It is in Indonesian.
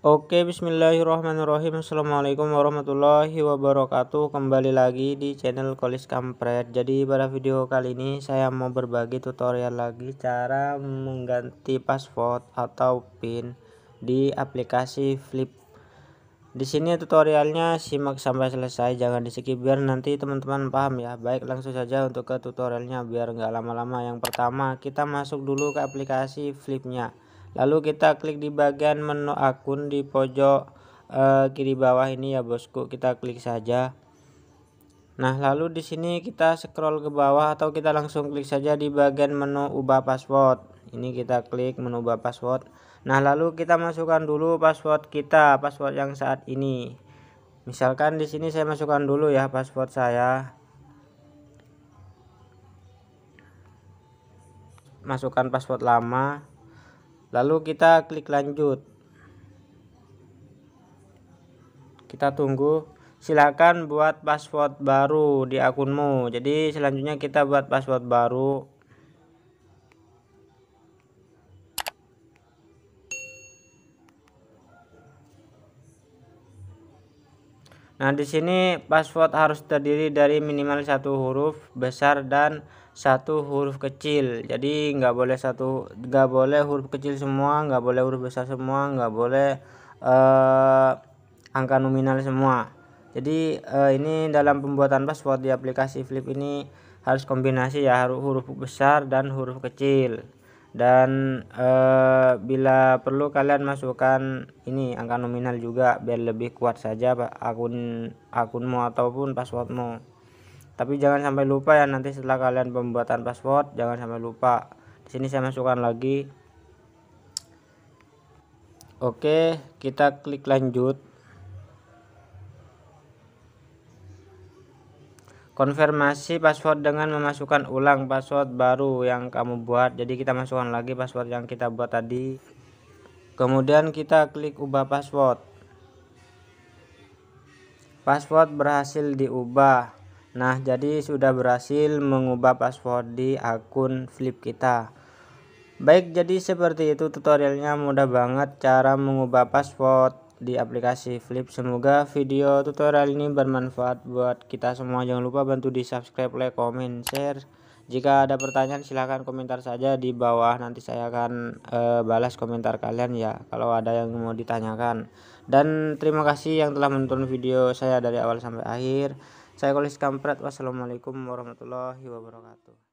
Oke bismillahirrahmanirrahim Assalamualaikum warahmatullahi wabarakatuh Kembali lagi di channel Kolis Kampret Jadi pada video kali ini saya mau berbagi tutorial lagi Cara mengganti password atau pin di aplikasi Flip di sini tutorialnya simak sampai selesai jangan di skip biar nanti teman-teman paham ya baik langsung saja untuk ke tutorialnya biar nggak lama-lama yang pertama kita masuk dulu ke aplikasi flipnya lalu kita klik di bagian menu akun di pojok uh, kiri bawah ini ya bosku kita klik saja Nah, lalu di sini kita scroll ke bawah atau kita langsung klik saja di bagian menu ubah password. Ini kita klik menu ubah password. Nah, lalu kita masukkan dulu password kita, password yang saat ini. Misalkan di sini saya masukkan dulu ya password saya. Masukkan password lama lalu kita klik lanjut kita tunggu silakan buat password baru di akunmu jadi selanjutnya kita buat password baru Nah, di sini password harus terdiri dari minimal satu huruf besar dan satu huruf kecil jadi nggak boleh satu nggak boleh huruf kecil semua nggak boleh huruf besar semua nggak boleh uh, angka nominal semua jadi uh, ini dalam pembuatan password di aplikasi Flip ini harus kombinasi ya harus huruf besar dan huruf kecil dan eh, bila perlu kalian masukkan ini angka nominal juga biar lebih kuat saja akun akunmu ataupun passwordmu tapi jangan sampai lupa ya nanti setelah kalian pembuatan password jangan sampai lupa di sini saya masukkan lagi oke kita klik lanjut konfirmasi password dengan memasukkan ulang password baru yang kamu buat jadi kita masukkan lagi password yang kita buat tadi kemudian kita klik ubah password password berhasil diubah Nah, jadi sudah berhasil mengubah password di akun Flip kita. Baik, jadi seperti itu tutorialnya mudah banget cara mengubah password di aplikasi Flip. Semoga video tutorial ini bermanfaat buat kita semua. Jangan lupa bantu di subscribe, like, komen, share. Jika ada pertanyaan silahkan komentar saja di bawah nanti saya akan e, balas komentar kalian ya kalau ada yang mau ditanyakan. Dan terima kasih yang telah menonton video saya dari awal sampai akhir. Saya Kolis Kampret. Wassalamualaikum warahmatullahi wabarakatuh.